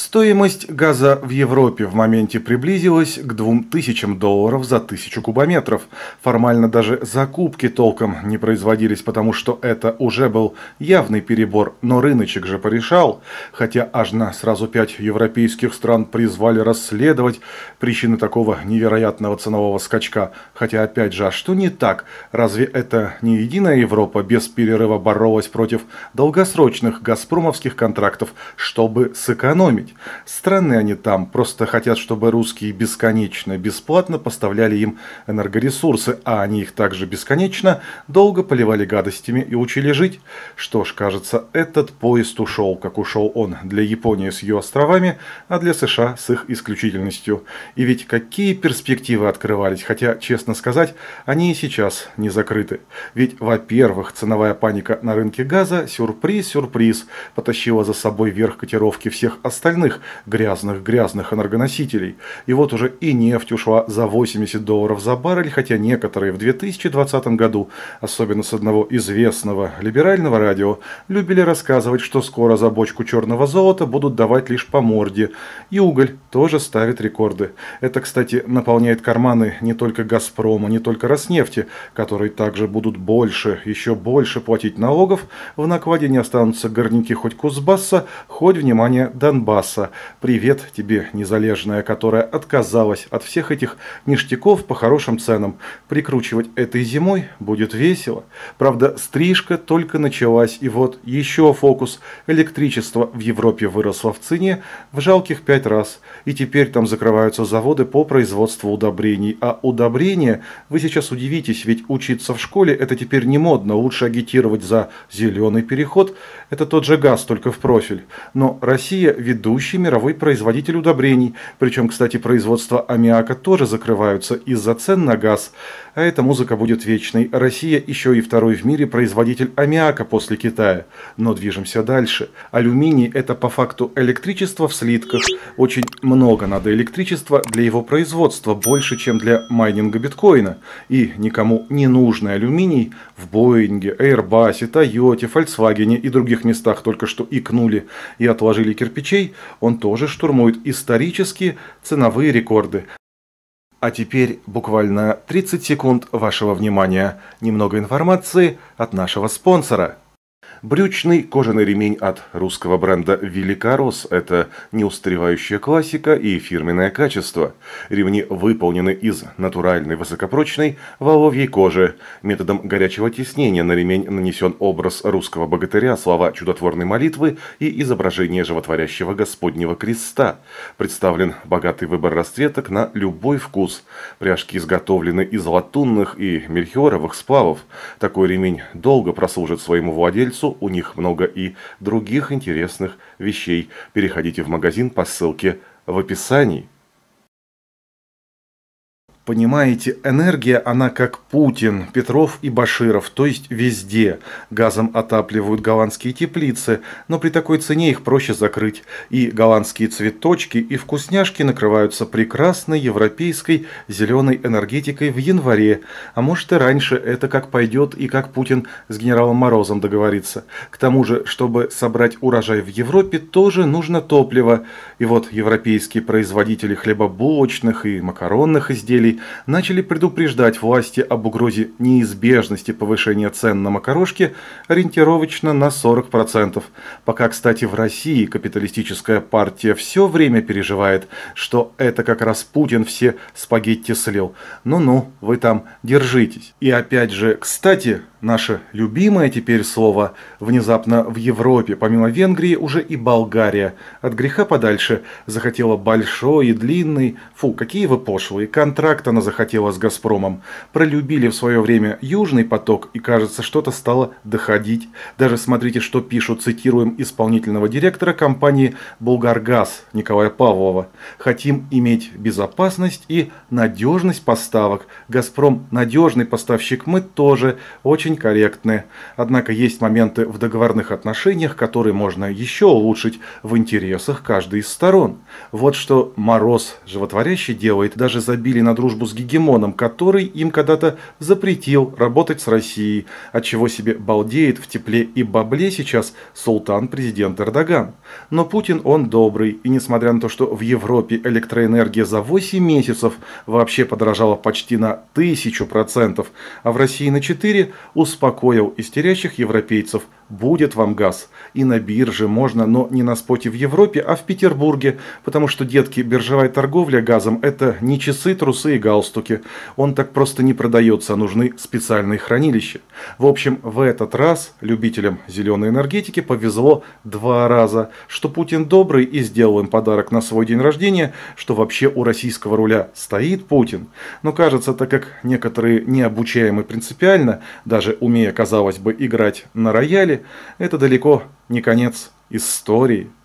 Стоимость газа в Европе в моменте приблизилась к 2000 долларов за 1000 кубометров. Формально даже закупки толком не производились, потому что это уже был явный перебор, но рыночек же порешал. Хотя аж на сразу пять европейских стран призвали расследовать причины такого невероятного ценового скачка. Хотя опять же, а что не так? Разве это не единая Европа без перерыва боролась против долгосрочных газпромовских контрактов, чтобы сэкономить? быть. Странные они там, просто хотят, чтобы русские бесконечно, бесплатно поставляли им энергоресурсы, а они их также бесконечно долго поливали гадостями и учили жить. Что ж, кажется, этот поезд ушел, как ушел он для Японии с ее островами, а для США с их исключительностью. И ведь какие перспективы открывались, хотя, честно сказать, они и сейчас не закрыты. Ведь, во-первых, ценовая паника на рынке газа – сюрприз-сюрприз – потащила за собой верх котировки всех остальных, остальных грязных-грязных энергоносителей. И вот уже и нефть ушла за 80 долларов за баррель, хотя некоторые в 2020 году, особенно с одного известного либерального радио, любили рассказывать, что скоро за бочку черного золота будут давать лишь по морде. И уголь тоже ставит рекорды. Это, кстати, наполняет карманы не только «Газпрома», не только «Роснефти», которые также будут больше, еще больше платить налогов, в накладе не останутся горняки хоть Кузбасса, хоть, внимание, Донбасса Донбасса. Привет тебе, незалежная, которая отказалась от всех этих ништяков по хорошим ценам. Прикручивать этой зимой будет весело. Правда, стрижка только началась, и вот еще фокус. Электричество в Европе выросло в цене в жалких пять раз, и теперь там закрываются заводы по производству удобрений. А удобрения, вы сейчас удивитесь, ведь учиться в школе это теперь не модно, лучше агитировать за зеленый переход. Это тот же газ, только в профиль. Но Россия, ведущая ведущий мировой производитель удобрений. Причем, кстати, производство аммиака тоже закрываются из-за цен на газ. А эта музыка будет вечной. Россия еще и второй в мире производитель аммиака после Китая. Но движемся дальше. Алюминий – это по факту электричество в слитках. Очень много надо электричества для его производства, больше, чем для майнинга биткоина. И никому не нужный алюминий в Боинге, Airbus, Toyota, Volkswagen и других местах только что икнули и отложили кирпичей, он тоже штурмует исторические ценовые рекорды. А теперь буквально 30 секунд вашего внимания. Немного информации от нашего спонсора – Брючный кожаный ремень от русского бренда «Великорос» – это неустревающая классика и фирменное качество. Ремни выполнены из натуральной высокопрочной воловьей кожи. Методом горячего теснения на ремень нанесен образ русского богатыря, слова чудотворной молитвы и изображение животворящего Господнего креста. Представлен богатый выбор расцветок на любой вкус. Пряжки изготовлены из латунных и мельхиоровых сплавов. Такой ремень долго прослужит своему владельцу, улицу, у них много и других интересных вещей. Переходите в магазин по ссылке в описании. Понимаете, энергия, она как Путин, Петров и Баширов, то есть везде. Газом отапливают голландские теплицы, но при такой цене их проще закрыть. И голландские цветочки, и вкусняшки накрываются прекрасной европейской зеленой энергетикой в январе. А может и раньше, это как пойдет и как Путин с генералом Морозом договорится. К тому же, чтобы собрать урожай в Европе, тоже нужно топливо. И вот европейские производители хлебобулочных и макаронных изделий начали предупреждать власти об угрозе неизбежности повышения цен на макарошки ориентировочно на 40%. Пока, кстати, в России капиталистическая партия все время переживает, что это как раз Путин все спагетти слил. Ну-ну, вы там держитесь. И опять же, кстати, Наше любимое теперь слово. Внезапно в Европе, помимо Венгрии, уже и Болгария. От греха подальше. Захотела большой и длинный. Фу, какие вы пошлые. Контракт она захотела с «Газпромом». Пролюбили в свое время «Южный поток», и, кажется, что-то стало доходить. Даже смотрите, что пишут, цитируем исполнительного директора компании «Булгаргаз» Николая Павлова. «Хотим иметь безопасность и надежность поставок. «Газпром» надежный поставщик, мы тоже. Очень очень корректны. Однако есть моменты в договорных отношениях, которые можно еще улучшить в интересах каждой из сторон. Вот что Мороз животворящий делает. Даже забили на дружбу с гегемоном, который им когда-то запретил работать с Россией, от чего себе балдеет в тепле и бабле сейчас султан-президент Эрдоган. Но Путин он добрый, и несмотря на то, что в Европе электроэнергия за 8 месяцев вообще подорожала почти на тысячу процентов, а в России на 4, успокоил истерящих европейцев «Будет вам газ. И на бирже можно, но не на споте в Европе, а в Петербурге, потому что, детки, биржевая торговля газом – это не часы, трусы и галстуки. Он так просто не продается, а нужны специальные хранилища». В общем, в этот раз любителям зеленой энергетики повезло два раза, что Путин добрый и сделал им подарок на свой день рождения, что вообще у российского руля стоит Путин. Но кажется, так как некоторые необучаемы принципиально, даже даже умея, казалось бы, играть на рояле, это далеко не конец истории.